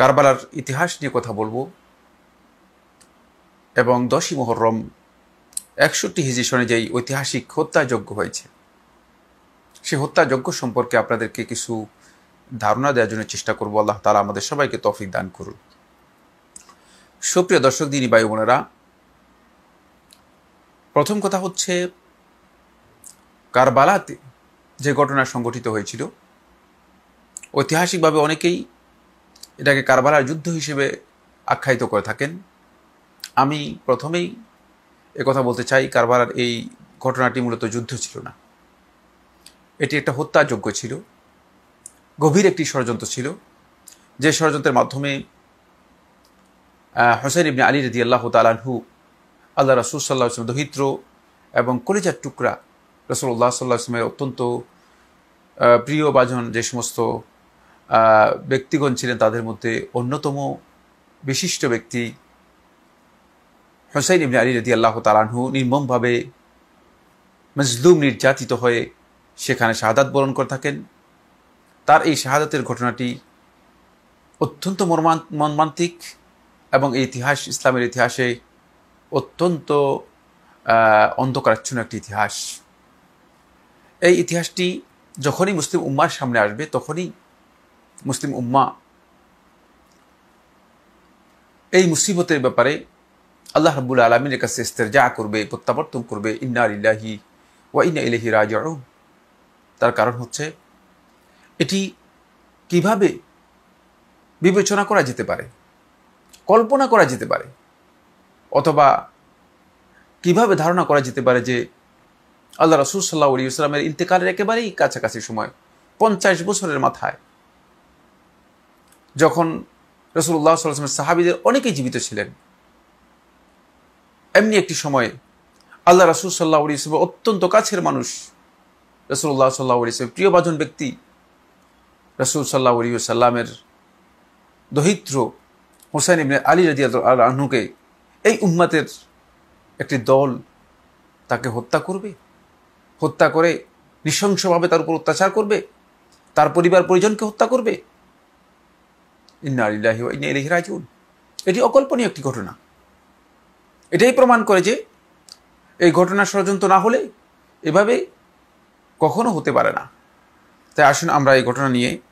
কারবালার ইতিহাস নিয়ে কথা বলবো এবং দশই মোহরম একষট্টি হিজি অনুযায়ী যেই ঐতিহাসিক হত্যাযজ্ঞ হয়েছে সে হত্যাযজ্ঞ সম্পর্কে আপনাদেরকে কিছু ধারণা দেওয়ার জন্য চেষ্টা করব আল্লাহ তালা আমাদের সবাইকে তফিক দান করুন সুপ্রিয় দর্শক দিনী বায়ু বোনেরা প্রথম কথা হচ্ছে কারবালাতে যে ঘটনা সংঘটিত হয়েছিল ঐতিহাসিকভাবে অনেকেই এটাকে কারবালার যুদ্ধ হিসেবে আখ্যায়িত করে থাকেন আমি প্রথমেই কথা বলতে চাই কারবালার এই ঘটনাটি মূলত যুদ্ধ ছিল না এটি একটা হত্যাযোগ্য ছিল গভীর একটি ষড়যন্ত্র ছিল যে ষড়যন্ত্রের মাধ্যমে হোসেন ইবনে আলী রদি আল্লাহ তালহু আল্লাহ রসুল সাল্লাহ ইসলাম দহিত্র এবং কলিজার টুকরা রসুল্লাহ সাল্লাহ ইসলামের অত্যন্ত প্রিয় বাজন যে সমস্ত ব্যক্তিগণ ছিলেন তাদের মধ্যে অন্যতম বিশিষ্ট ব্যক্তি হোসাইন ইবনে আলী রদি আল্লাহ তালানহু নির্মমভাবে মজলুম নির্যাতিত হয়ে সেখানে শাহাদাত বরণ করে থাকেন তার এই শাহাদাতের ঘটনাটি অত্যন্ত মর্মান মর্মান্তিক এবং এই ইতিহাস ইসলামের ইতিহাসে অত্যন্ত অন্ধকারাচ্ছন্ন একটি ইতিহাস এই ইতিহাসটি যখনই মুসলিম উম্মার সামনে আসবে তখনই মুসলিম উম্মা এই মুসিবতের ব্যাপারে আল্লাহ রবুল আলমীর কাছে যা করবে প্রত্যাবর্তন করবে ইন্না ইল্লাহি ওয়া ইন্না ইলাহি রাজ তার কারণ হচ্ছে এটি কিভাবে বিবেচনা করা যেতে পারে কল্পনা করা যেতে পারে অথবা কিভাবে ধারণা করা যেতে পারে যে আল্লাহ রসুল সাল্লাহ আলী ইসলামের ইন্তেকালের একেবারেই কাছাকাছি সময় পঞ্চাশ বছরের মাথায় যখন রসুল্লাহ সাল্লামের সাহাবিদের অনেকেই জীবিত ছিলেন এমনি একটি সময়ে আল্লাহ রসুল সাল্লাহ ইসলাম অত্যন্ত কাছের মানুষ রসুল্লাহ সাল্লাহ ইসলামের প্রিয়ভাজন ব্যক্তি রসুল সাল্লাহ সাল্লামের দহিত্র হোসাইন ইবনে আলী রাজিয়া আল আহনুকে এই উম্মাতের একটি দল তাকে হত্যা করবে হত্যা করে নৃশংসভাবে তার উপর অত্যাচার করবে তার পরিবার পরিজনকে হত্যা করবে ইন্নারিল্লাহি ইন্না রাজিউন এটি অকল্পনীয় একটি ঘটনা এটাই প্রমাণ করে যে এই ঘটনা ষড়যন্ত্র না হলে এভাবে কখনো হতে পারে না তাই আসুন আমরা এই ঘটনা নিয়ে